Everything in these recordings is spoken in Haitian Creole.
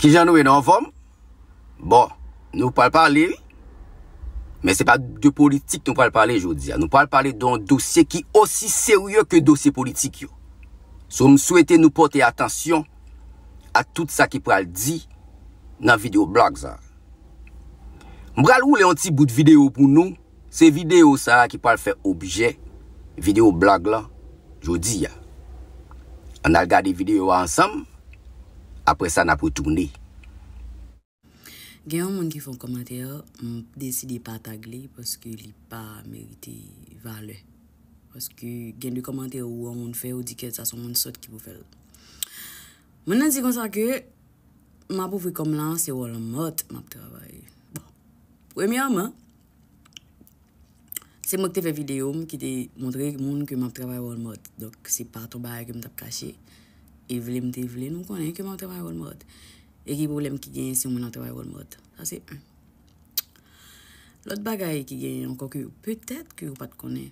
Ki jan nou e nan vom? Bon, nou pal pale. Men se pa de politik nou pal pale jodi ya. Nou pal pale don dosye ki osi serye ke dosye politik yo. Sou m souwete nou pote atensyon a tout sa ki pal di nan video blag za. M bral ou le an ti bout video pou nou? Se video sa ki pal fe obje, video blag la, jodi ya. An al gade video an samm, apre sa na pou touni. Gen yon moun ki foun komanteyo, m deside pa tagli, poske li pa merite vale. Poske gen di komanteyo ou moun fè, ou di kè, sa son moun sot ki pou fè. Mwenan si konsa ke, m apou fwi kom lan, se wol mout, m ap travay. Pwè bon, mi yon m, se mok te fè videyo m, ki te moun ki m ap travay wol mout. Dok se partou baye ki m tap kashè. E vle mte vle nou konen keman an travay wol mot. E ki bolem ki genye si ou man an travay wol mot. Sa se. Lot bagay ki genye an kokyo. Pe tèt ki ou pat konen.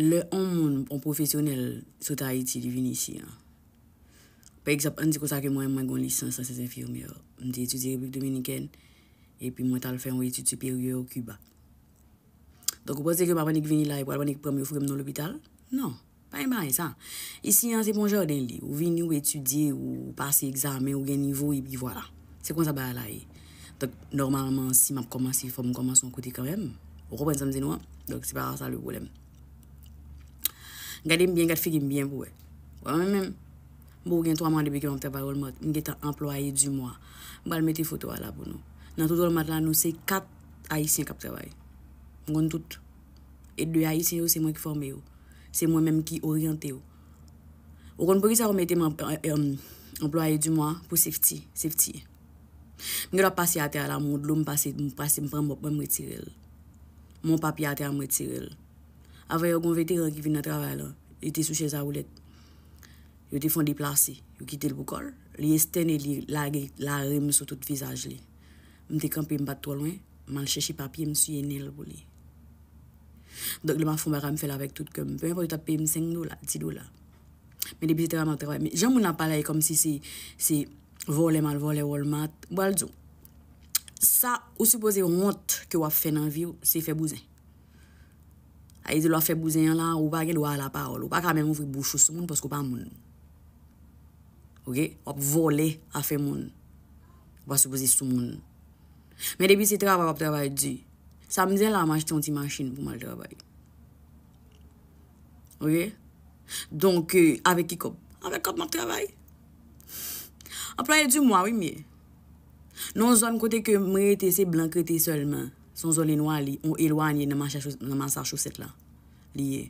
Le on moun pou profesyonel sou ta iti di vin isi. Pe ekjap an di ko sa ke mwen mwen gwen lisans an se zin firmyo. Mwen di etu di Republik Dominiken. E pi mwen tal fè mwen etu superior kuba. Donk ou pos de keman mwen ik vini la e pou al mwen ik prem yo furem nou l'opital. Non. Pa yon baye sa. Isi yon sepon jorde li. Ou vini ou etudi ou pase examen ou gen nivou yon biwara. Se kon sa baye la e. Dok normalman si map komanse, fòm komanse yon kote karem. Ou kopen samzen wap. Dok se pa rasa lè wolem. Gade mbyen, gade fik mbyen pou e. Ou anmen men, mbo gen 3 man debeke yon tevay ou l mot. Mge tan employe du mwa. Mba l meti fote wala pou nou. Nan tout ou l mat lan nou se 4 aisyen kap tevay. Mgon tout. Et 2 aisyen yo se mwen ki fòm e yo. Se mwen menm ki oryante ou. Ou konpou kisa ou mette euh, mwen euh, emploaye du mwa pou safety. Safety. Mwen lop pase a te ala moun. Mwen pase mwen prase mwen mwen mwetirel. Mwen papi a te a mwetirel. Avè yo konpou vete renkivine travè la. Ete souche za oulet. Yo te fon deplase. Yo kite l pou kol. Li esten e li lage la rem sou tout vizaj li. Mwen te kampi mbat to lwen. Mwen cheshi papi mwen siye nel pou li. Dok li ma founbe ram fè la vek tout kèm. Pe mwen fò yon tap pe mseng do la, ti do la. Men depi se treman ap trabè. Men jan moun ap pale ay kom si si volè mal, volè wal mat. Bo al zon. Sa ou supose yon ont ke wap fè nan viw se fè bouzen. Ay zon wap fè bouzen yon lan ou pa gen wap la parol. Ou pa kame moun fè boufous sou moun posko pa moun. Ok? Op volè ap fè moun. Wap supose sou moun. Men depi se treman ap trabè di. Sa m euh, de la manj ti yon ti manj chine pou manj travay. Ouye? Donk avek ki kop? Avek kop manj travay. Aple yon di mwa wimye. Non zon kote ke m rete se blan krete solman. Son zon le nwa li. On elwanyen nan man sa chousek la. Liye.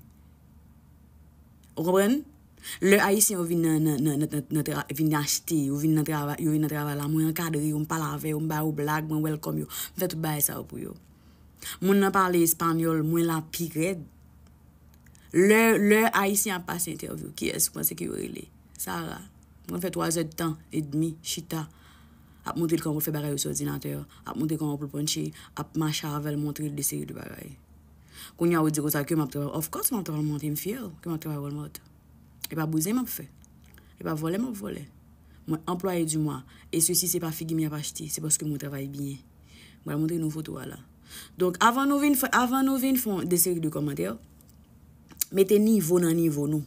Ou kompren? Le a yi se yon vin nan chite. Yon vin nan travay la. Mwen yon kadri. Mwen palan ve. Mwen bay ou oh, blag. Mwen welkom yo. Mwen fèt ou bay sa ou pou yo. Mwen nan parle Espanyol, mwen lan pi red. Leur Aisyen ap pase interview. Ki esk pwense ki yo ele? Sara. Mwen fè 3 zèd tan, edmi, chita. Ap mwontre l kon wou fè baray ou sa odinante yo. Ap mwontre l kon wou ploponche. Ap man chavelle mwontre l deseri l baray. Koun yon ou dikotak ke m ap trabaye. Of course mwontre mwontre m fè yo. Ke mwontre m wou l mot. E pa bouzè m ap fè. E pa vole m ap vole. Mwen employe du mwa. E sou si se pa figi m yap achiti. Se pwoske m wou travaye bine Donk avan nou vin fon de seri de komante yo, mette nivou nan nivou nou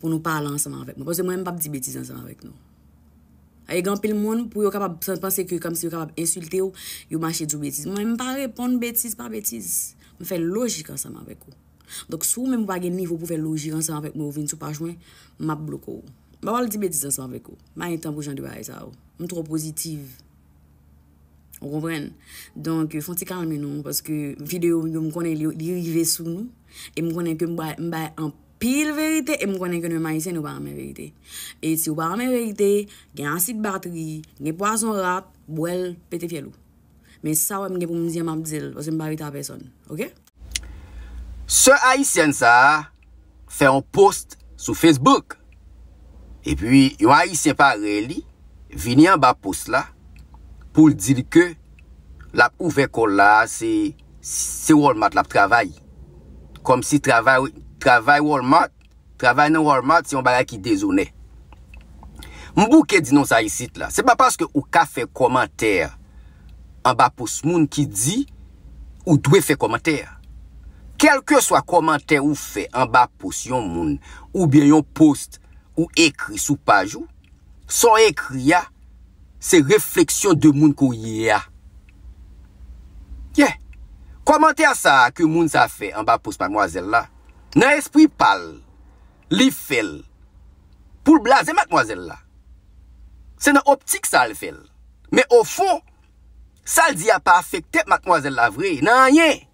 pou nou pale ansanman vek. Mwen pou se mwen mbap di betiz ansanman vek nou. Aye gampil moun pou yo kapap pense ke kam si yo kapap insulte yo, yo mache djou betiz. Mwen mpare pon betiz, pa betiz. Mwen fè logik ansanman vek yo. Donk sou mwen mbage nivou pou fè logik ansanman vek mwen vin sou pa jwen, mwen ap bloko yo. Mwen wale di betiz ansanman vek yo. Mwen yon tan pou jan diwa e sa yo. Mwen tro pozitiv. On kompren, donk euh, fonsi kalme nou, paske videyo yo m konen li yo dirive sou nou, e m konen ke m bay an pil verite, e m konen ke nou ayisyen ou barmen verite. Et si ou barmen verite, gen asit bateri, gen poason rat, bwel, pete fielou. Men sa wèm gen pou m diyan m apdil, paske m bayri ta peson, ok? Se ayisyen sa, fe yon post sou Facebook, e pi yon ayisyen pa re li, vini an ba post la, pou l'dil ke la ouve kol la se se wal mat la p'travay. Kom si travay wal mat, travay nan wal mat, se yon bagay ki dezone. Mbou ke di nou sa yisit la, se pa paske ou ka fe komantèr an ba pos moun ki di, ou dwe fe komantèr. Kelke so a komantèr ou fe an ba pos yon moun, ou byen yon post ou ekri sou pajou, son ekri ya, Se refleksyon de moun kou ye a. Ye. Kwa mante a sa ke moun sa fe an ba pou se makmwazel la. Nan espri pal. Li fel. Poul blaze makmwazel la. Se nan optik sa le fel. Men o fon. Sa l di a pa fek tep makmwazel la vre. Nan yen.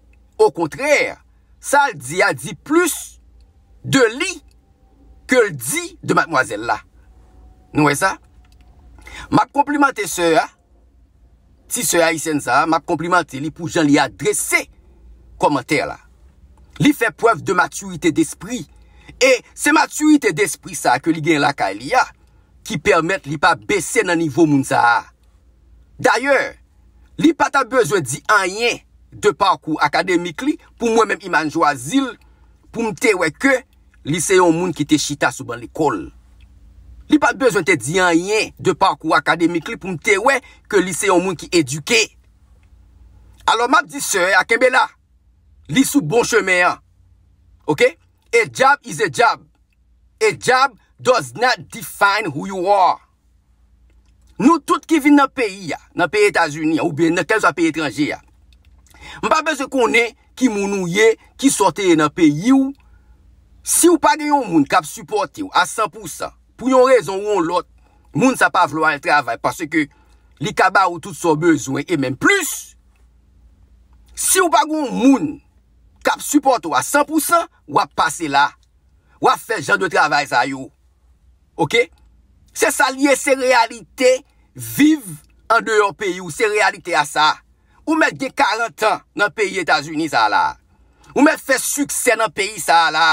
O kontrèr. Sa l di a di plus. De li. Ke l di de makmwazel la. Nou e sa? Ma komplimante se a, ti se a isen sa, ma komplimante li pou jan li adrese komentè la. Li fè pref de maturite d'esprit. E se maturite d'esprit sa ke li gen laka li a, ki permette li pa bese nan nivou moun sa a. D'ayor, li pa ta bezwè di anyen de parkour akademik li pou mwen mèm imanjwa zil pou mte wè ke liseyon moun ki te chita sou ban l'ekol. li pa bezwen te diyan yen de parkour akademik li pou mte we ke lise yon moun ki eduke. Alo map di se, akebe la, li sou bon cheme yan. Ok? A job is a job. A job does not define who you are. Nou tout ki vin nan peyi ya, nan peyi Etasuniya, ou ben nan kezwa peyi etranji ya. Mpa bezwen konen ki moun ou ye, ki soteye nan peyi ou, si ou pa gen yon moun kap supporti ou, a 100%, Pou yon rezon ou yon lot, moun sa pa vloan yon travay. Pase ke li kaba ou tout so bezwen. E men plus, si ou pa goun moun kap support ou a 100%, wap pase la. Wap fè jan de travay sa yo. Ok? Se sa liye se realite, viv an deyon peyo. Se realite a sa. Ou met de 40 an nan peyo Etasuni sa la. Ou met fè suksen nan peyo sa la.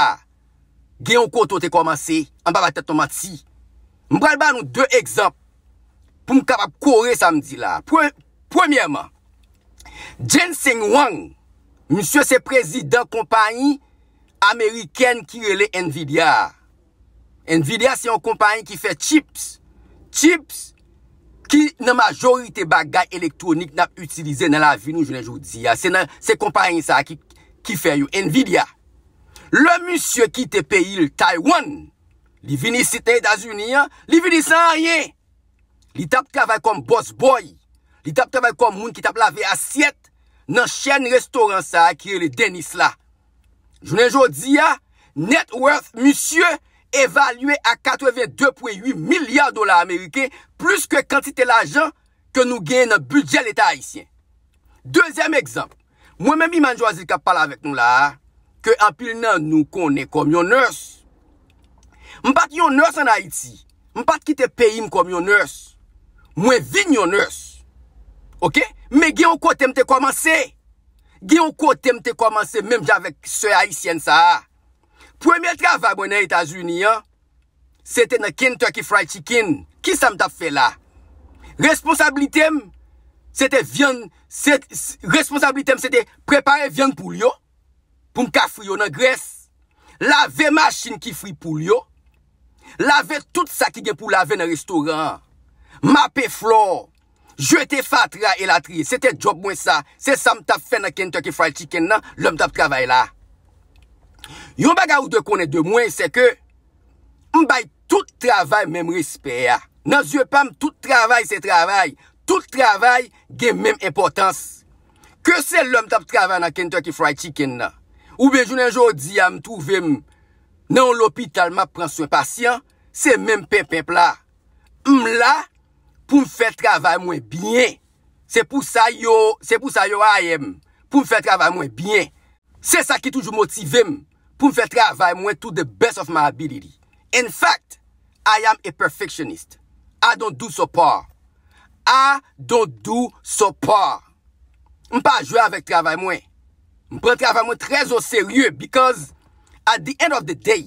gen yon koto te komanse, mba batet ton mat si. Mbra l ban nou de ekzamp, pou m kapap kore samdi la. Premyèman, Jensen Wang, msye se prezident kompanyi, Ameriken ki rele Nvidia. Nvidia se yon kompanyi ki fe chips. Chips, ki nan majorite bagay elektronik nan ap utilize nan la vi nou jounen joudi ya. Se kompanyi sa ki fe yon. Nvidia, Le monsye ki te peyi l Taiwan, li vini siten da zuni an, li vini san a rye. Li tap kavek kom boss boy, li tap kavek kom moun ki tap lave asyet, nan chen restaurant sa akire le denis la. Jounen jodi ya, net worth monsye evalue a 82.8 milyard dolar Amerike, plus ke kantite la jan ke nou gen nan budget l eta aisyen. Dezyem ekzamp, mwen men mi manjwa zil ka pala vek nou la a, Ke apil nan nou konen kom yon nors. M pat yon nors an Haiti. M pat ki te peyim kom yon nors. Mwen vin yon nors. Ok? Me gen yon kote m te komanse. Gen yon kote m te komanse. Mem javek se Haitien sa. Premier travak mwen en Etats-Unis an. Sete nan Kentucky Fried Chicken. Ki sa m tap fe la? Responsabilitem. Sete vyan. Responsabilitem sete prepare vyan pou yon. pou mka friyo nan gres, lave machin ki fri pou liyo, lave tout sa ki gen pou lave nan restoran, mape flor, jete fatra elatri, se te job mwen sa, se sa mta fe nan Kentucky Fried Chicken nan, lom tap travay la. Yon baga ou de konen de mwen se ke, mbay tout travay men mwisper. Nan zye pam, tout travay se travay, tout travay gen men mwisper. Ke se lom tap travay nan Kentucky Fried Chicken nan? Ou ben jounen jodi a m touvim nan lopi talman pranswen pasyon, se menm pen penpla. M la pou m fè travay mwen byen. Se pou sa yo a em pou m fè travay mwen byen. Se sa ki toujou motivim pou m fè travay mwen tout the best of my ability. In fact, I am a perfectionist. I don't do so far. I don't do so far. M pa jwe avèk travay mwen. But travay mwen trez o serye because at the end of the day,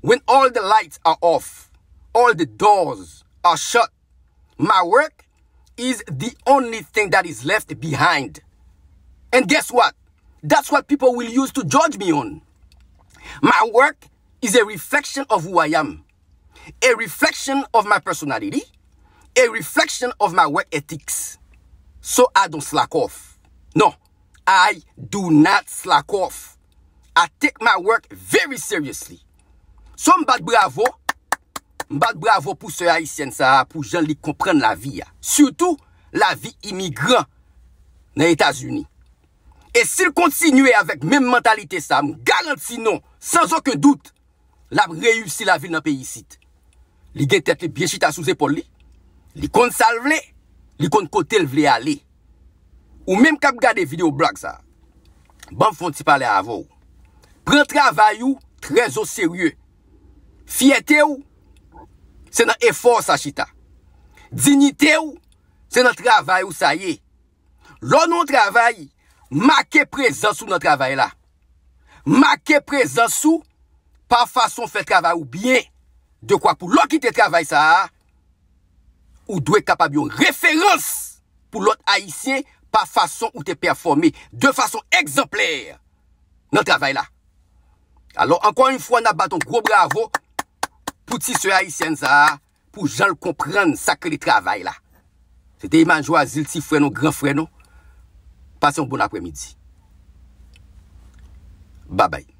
when all the lights are off, all the doors are shut, my work is the only thing that is left behind. And guess what? That's what people will use to judge me on. My work is a reflection of who I am, a reflection of my personality, a reflection of my work ethics. So I don't slack off. No, I do not slack off. I take my work very seriously. So mbat bravo, mbat bravo pou se haisyen sa, pou jan li komprende la vi ya. Surtou la vi imigran nan Etats-Unis. Et si l kontsinewe avèk men mentalite sa, m garante sinon, san zonke dout, la m reyusi la vil nan peyi sit. Li gen tèt li bjechit asouze pou li. Li kont sal vle, li kont kote l vle alè. Ou menm kap gade video blok sa. Ban foun ti pale avou. Pren travay ou trezo serye. Fiyete ou. Se nan efor sa chita. Dinite ou. Se nan travay ou sa ye. Lò non travay. Make prezansou nan travay la. Make prezansou. Pan fason fe travay ou bien. De kwa pou lò ki te travay sa. Ou dwe kapab yon referans. Pou lò aisyen. Pas façon où tu performé de façon exemplaire dans le travail là. Alors, encore une fois, nous un gros bravo pour ce haïtien ça, pour gens le comprendre ça que le travail là. C'était Emmanuel Joazil, petit frère, grand frère, Passez un bon après-midi. Bye bye.